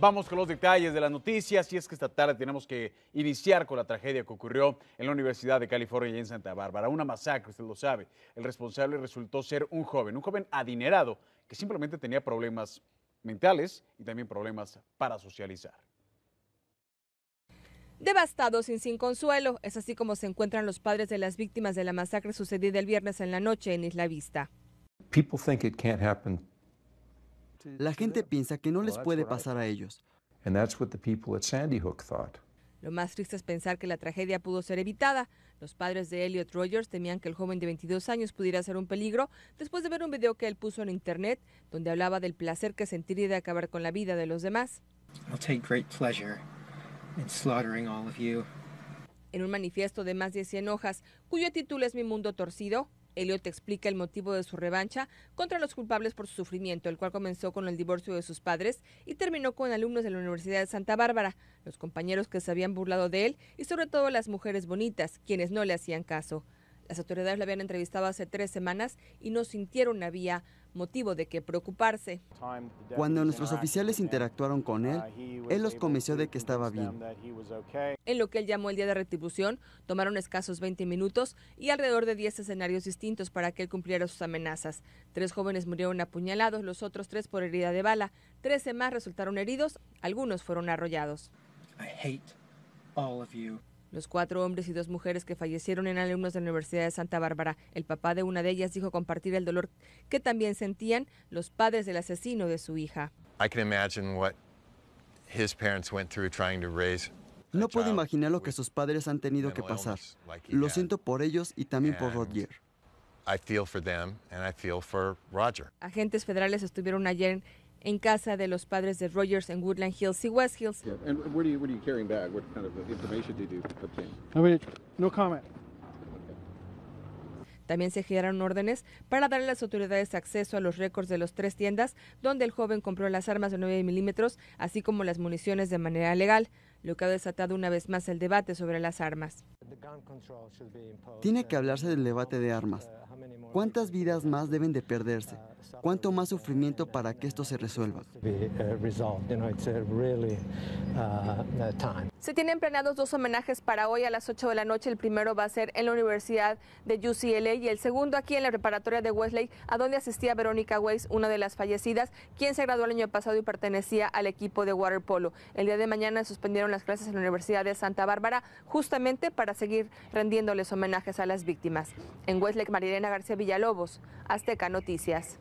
Vamos con los detalles de las noticias y es que esta tarde tenemos que iniciar con la tragedia que ocurrió en la Universidad de California y en Santa Bárbara. Una masacre, usted lo sabe. El responsable resultó ser un joven, un joven adinerado que simplemente tenía problemas mentales y también problemas para socializar. Devastados y sin consuelo, es así como se encuentran los padres de las víctimas de la masacre sucedida el viernes en la noche en Isla Vista. La gente piensa que no les puede pasar a ellos. Lo más triste es pensar que la tragedia pudo ser evitada. Los padres de Elliot Rogers temían que el joven de 22 años pudiera ser un peligro después de ver un video que él puso en internet donde hablaba del placer que sentiría de acabar con la vida de los demás. En un manifiesto de más de 100 hojas, cuyo título es Mi Mundo Torcido, Elliot explica el motivo de su revancha contra los culpables por su sufrimiento, el cual comenzó con el divorcio de sus padres y terminó con alumnos de la Universidad de Santa Bárbara, los compañeros que se habían burlado de él y sobre todo las mujeres bonitas, quienes no le hacían caso. Las autoridades lo habían entrevistado hace tres semanas y no sintieron había motivo de que preocuparse. Cuando nuestros oficiales interactuaron con él, él los convenció de que estaba bien. En lo que él llamó el día de retribución, tomaron escasos 20 minutos y alrededor de 10 escenarios distintos para que él cumpliera sus amenazas. Tres jóvenes murieron apuñalados, los otros tres por herida de bala, Trece más resultaron heridos, algunos fueron arrollados. Los cuatro hombres y dos mujeres que fallecieron en alumnos de la Universidad de Santa Bárbara. El papá de una de ellas dijo compartir el dolor que también sentían los padres del asesino de su hija. No puedo imaginar lo que sus padres han tenido que pasar. Lo siento por ellos y también por Roger. Agentes federales estuvieron ayer en casa de los padres de Rogers en Woodland Hills y West Hills. También se giraron órdenes para darle a las autoridades acceso a los récords de las tres tiendas donde el joven compró las armas de 9 milímetros, así como las municiones de manera legal, lo que ha desatado una vez más el debate sobre las armas. Tiene que hablarse del debate de armas. ¿Cuántas vidas más deben de perderse? ¿Cuánto más sufrimiento para que esto se resuelva? Se tienen planeados dos homenajes para hoy a las 8 de la noche. El primero va a ser en la Universidad de UCLA y el segundo aquí en la preparatoria de Wesley, a donde asistía Verónica Weiss, una de las fallecidas, quien se graduó el año pasado y pertenecía al equipo de waterpolo. El día de mañana suspendieron las clases en la Universidad de Santa Bárbara justamente para seguir rindiéndoles homenajes a las víctimas. En Westlake, Marilena García Villalobos, Azteca Noticias.